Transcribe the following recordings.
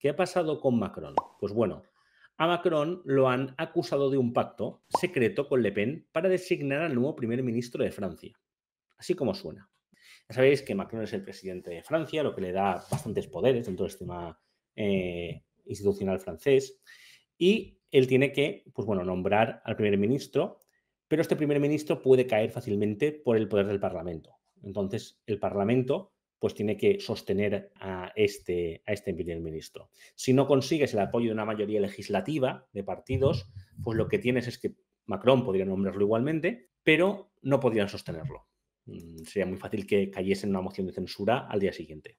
¿Qué ha pasado con Macron? Pues bueno, a Macron lo han acusado de un pacto secreto con Le Pen para designar al nuevo primer ministro de Francia. Así como suena. Ya sabéis que Macron es el presidente de Francia, lo que le da bastantes poderes dentro del sistema eh, institucional francés. Y él tiene que, pues bueno, nombrar al primer ministro, pero este primer ministro puede caer fácilmente por el poder del Parlamento. Entonces, el Parlamento pues tiene que sostener a este, a este primer ministro. Si no consigues el apoyo de una mayoría legislativa de partidos, pues lo que tienes es que Macron podría nombrarlo igualmente, pero no podrían sostenerlo. Mm, sería muy fácil que cayese en una moción de censura al día siguiente.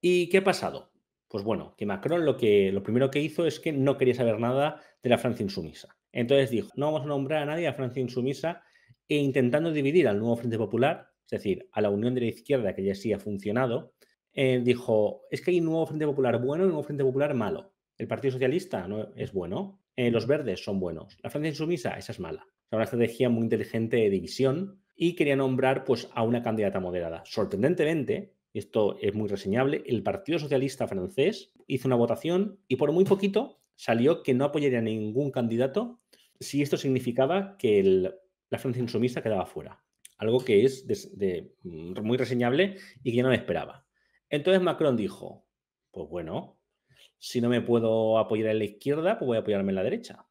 ¿Y qué ha pasado? Pues bueno, que Macron lo, que, lo primero que hizo es que no quería saber nada de la Francia insumisa. Entonces dijo, no vamos a nombrar a nadie a Francia insumisa e intentando dividir al nuevo Frente Popular es decir, a la unión de la izquierda, que ya sí ha funcionado, eh, dijo, es que hay un nuevo Frente Popular bueno y un nuevo Frente Popular malo. El Partido Socialista no es bueno, eh, los verdes son buenos, la Francia insumisa, esa es mala. O una estrategia muy inteligente de división y quería nombrar pues, a una candidata moderada. Sorprendentemente, esto es muy reseñable, el Partido Socialista francés hizo una votación y por muy poquito salió que no apoyaría a ningún candidato si esto significaba que la Francia insumisa quedaba fuera algo que es mm, muy reseñable y que yo no me esperaba. Entonces Macron dijo, pues bueno, si no me puedo apoyar en la izquierda, pues voy a apoyarme en la derecha.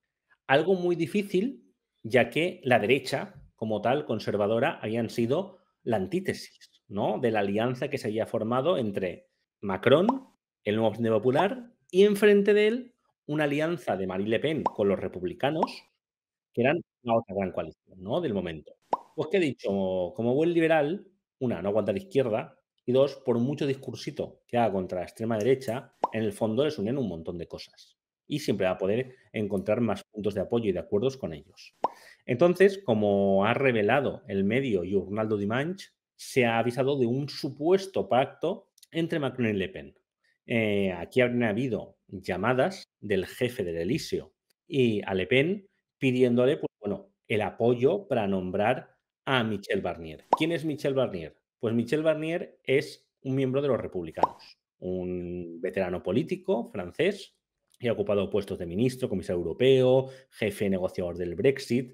Algo muy difícil, ya que la derecha, como tal, conservadora, habían sido la antítesis ¿no? de la alianza que se había formado entre Macron, el nuevo presidente Popular, y enfrente de él una alianza de Marine Le Pen con los republicanos, que eran una otra gran coalición ¿no? del momento. Pues que he dicho, como buen liberal, una, no aguanta la izquierda, y dos, por mucho discursito que haga contra la extrema derecha, en el fondo les unen un montón de cosas. Y siempre va a poder encontrar más puntos de apoyo y de acuerdos con ellos. Entonces, como ha revelado el medio yurnaldo Urnaldo Dimanche, se ha avisado de un supuesto pacto entre Macron y Le Pen. Eh, aquí han habido llamadas del jefe del Elíseo y a Le Pen pidiéndole pues, bueno, el apoyo para nombrar a Michel Barnier. ¿Quién es Michel Barnier? Pues Michel Barnier es un miembro de los republicanos, un veterano político francés y ha ocupado puestos de ministro, comisario europeo, jefe negociador del Brexit.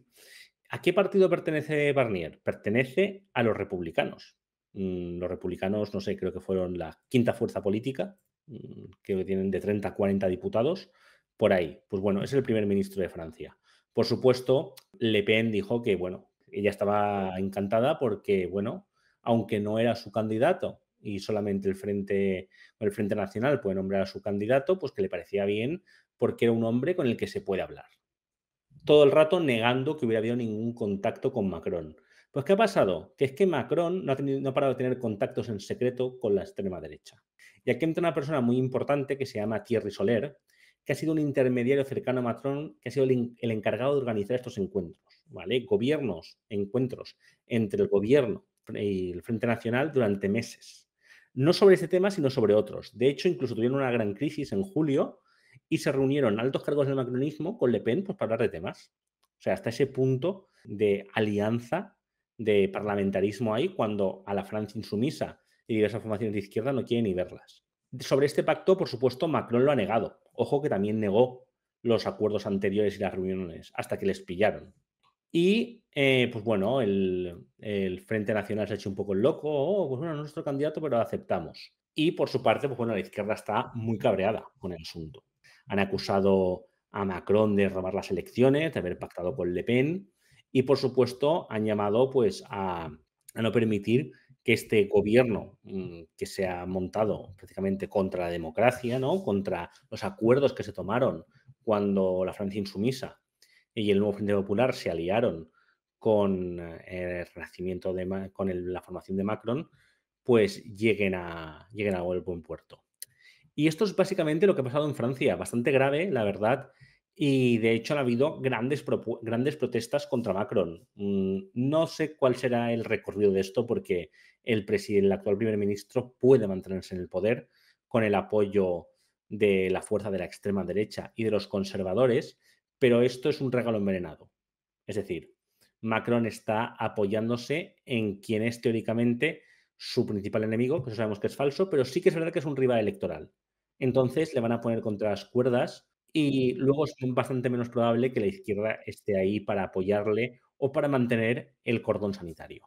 ¿A qué partido pertenece Barnier? Pertenece a los republicanos. Mm, los republicanos, no sé, creo que fueron la quinta fuerza política, mm, que tienen de 30 a 40 diputados, por ahí. Pues bueno, es el primer ministro de Francia. Por supuesto, Le Pen dijo que, bueno, ella estaba encantada porque, bueno, aunque no era su candidato y solamente el Frente, el Frente Nacional puede nombrar a su candidato, pues que le parecía bien porque era un hombre con el que se puede hablar. Todo el rato negando que hubiera habido ningún contacto con Macron. Pues ¿qué ha pasado? Que es que Macron no ha, no ha parado de tener contactos en secreto con la extrema derecha. Y aquí entra una persona muy importante que se llama Thierry Soler, que ha sido un intermediario cercano a Macron, que ha sido el, encargado de organizar estos encuentros, ¿vale? Gobiernos, encuentros entre el gobierno y el Frente Nacional durante meses. No sobre este tema, sino sobre otros. De hecho, incluso tuvieron una gran crisis en julio y se reunieron altos cargos del macronismo con Le Pen pues, para hablar de temas. O sea, hasta ese punto de alianza de parlamentarismo ahí cuando a la Francia insumisa y diversas formaciones de izquierda no quieren ni verlas. Sobre este pacto, por supuesto, Macron lo ha negado. Ojo que también negó los acuerdos anteriores y las reuniones hasta que les pillaron. Y eh, pues bueno, el, Frente Nacional se ha hecho un poco loco, oh, pues bueno, nuestro candidato, pero aceptamos. Y por su parte, pues bueno, la izquierda está muy cabreada con el asunto. Han acusado a Macron de robar las elecciones, de haber pactado con Le Pen y por supuesto han llamado pues a, a no permitir que este gobierno mm, que se ha montado prácticamente contra la democracia, ¿no? contra los acuerdos que se tomaron cuando la Francia insumisa y el nuevo Frente Popular se aliaron con eh, el de con la formación de Macron, pues lleguen a lleguen a buen puerto. Y esto es básicamente lo que ha pasado en Francia, bastante grave, la verdad, y de hecho ha habido grandes, grandes protestas contra Macron. Mm, no sé cuál será el recorrido de esto porque el, el actual primer ministro puede mantenerse en el poder con el apoyo de la fuerza de la extrema derecha y de los conservadores, pero esto es un regalo envenenado. Es decir, Macron está apoyándose en quien es teóricamente su principal enemigo, que sabemos que es falso, pero sí que es verdad que es un rival electoral. Entonces le van a poner contra las cuerdas y luego es bastante menos probable que la izquierda esté ahí para apoyarle o para mantener el cordón sanitario.